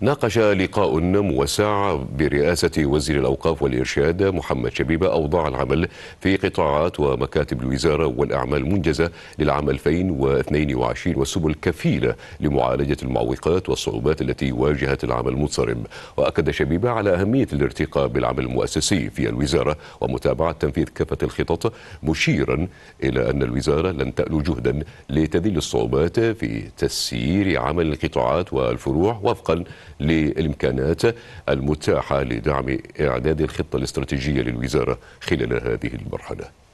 ناقش لقاء موسع برئاسة وزير الأوقاف والإرشاد محمد شبيبة أوضاع العمل في قطاعات ومكاتب الوزارة والأعمال المنجزة للعام 2022 والسبل الكفيلة لمعالجة المعوقات والصعوبات التي واجهت العمل المتصرم وأكد شبيبة على أهمية الارتقاء بالعمل المؤسسي في الوزارة ومتابعة تنفيذ كافة الخطط مشيرا إلى أن الوزارة لن تألو جهدا لتذل الصعوبات في تسيير عمل القطاعات والفروع وفقا للإمكانات المتاحة لدعم إعداد الخطة الاستراتيجية للوزارة خلال هذه المرحلة